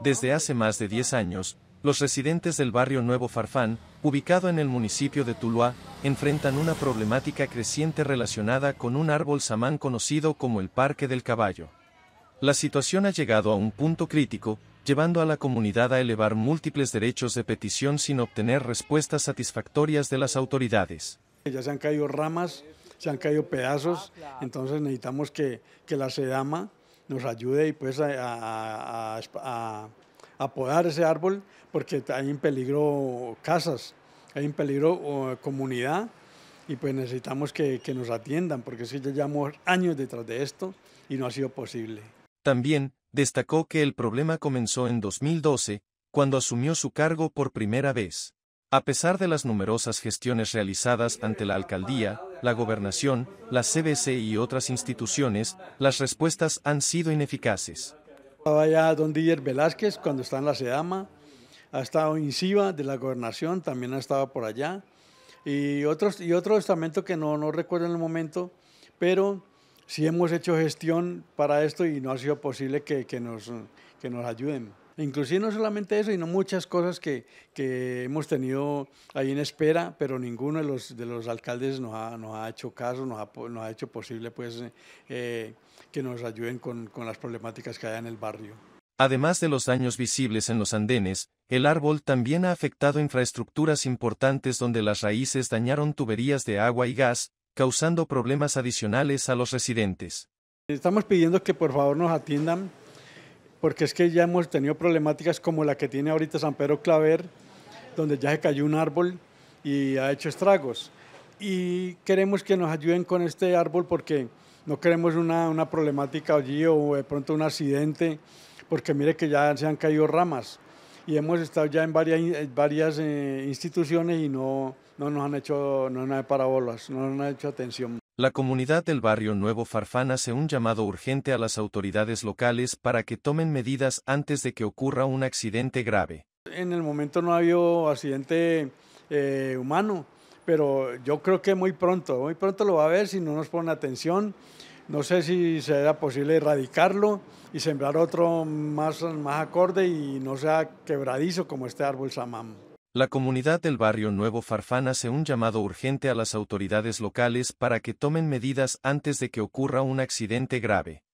Desde hace más de 10 años, los residentes del barrio Nuevo Farfán, ubicado en el municipio de Tuluá, enfrentan una problemática creciente relacionada con un árbol samán conocido como el Parque del Caballo. La situación ha llegado a un punto crítico, llevando a la comunidad a elevar múltiples derechos de petición sin obtener respuestas satisfactorias de las autoridades. Ya se han caído ramas, se han caído pedazos, ah, entonces necesitamos que, que la SEDAMA nos ayude y pues a, a, ese árbol porque hay en peligro casas, hay en peligro comunidad y pues necesitamos que, nos atiendan porque si ya llevamos años detrás de esto y no ha sido posible. También destacó que el problema comenzó en 2012, cuando asumió su cargo por primera vez. A pesar de las numerosas gestiones realizadas ante la alcaldía, la gobernación, la CBC y otras instituciones, las respuestas han sido ineficaces. Allá don Díaz Velázquez, cuando está en la SEDAMA, ha estado INCIBA de la gobernación, también ha estado por allá, y, otros, y otro estamento que no, recuerdo en el momento, pero sí hemos hecho gestión para esto y no ha sido posible que, nos, que nos ayuden. Inclusive no solamente eso, sino muchas cosas que, que hemos tenido ahí en espera, pero ninguno de los, de los alcaldes nos ha, ha hecho caso, nos ha, hecho posible pues, eh, que nos ayuden con, con las problemáticas que hay en el barrio. Además de los daños visibles en los andenes, el árbol también ha afectado infraestructuras importantes donde las raíces dañaron tuberías de agua y gas, causando problemas adicionales a los residentes. Estamos pidiendo que por favor nos atiendan porque es que ya hemos tenido problemáticas como la que tiene ahorita San Pedro Claver, donde ya se cayó un árbol y ha hecho estragos. Y queremos que nos ayuden con este árbol porque no queremos una, una problemática allí o de pronto un accidente, porque mire que ya se han caído ramas y hemos estado ya en varias, varias eh, instituciones y no, no nos han hecho, no nos han hecho parabolas, no nos han hecho atención. La comunidad del barrio Nuevo Farfán hace un llamado urgente a las autoridades locales para que tomen medidas antes de que ocurra un accidente grave. En el momento no ha habido accidente eh, humano, pero yo creo que muy pronto, muy pronto lo va a haber si no nos ponen atención. No sé si será posible erradicarlo y sembrar otro más, más acorde y no sea quebradizo como este árbol samam. La comunidad del barrio Nuevo Farfán hace un llamado urgente a las autoridades locales para que tomen medidas antes de que ocurra un accidente grave.